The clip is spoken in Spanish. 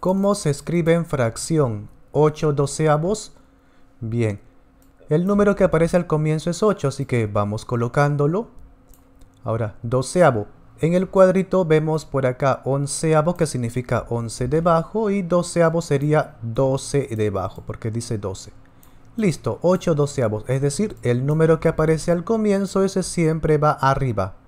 ¿Cómo se escribe en fracción? ¿8 doceavos? Bien, el número que aparece al comienzo es 8, así que vamos colocándolo. Ahora, doceavo. En el cuadrito vemos por acá onceavo, que significa 11 debajo, y doceavo sería 12 debajo, porque dice 12. Listo, 8 doceavos, es decir, el número que aparece al comienzo, ese siempre va arriba.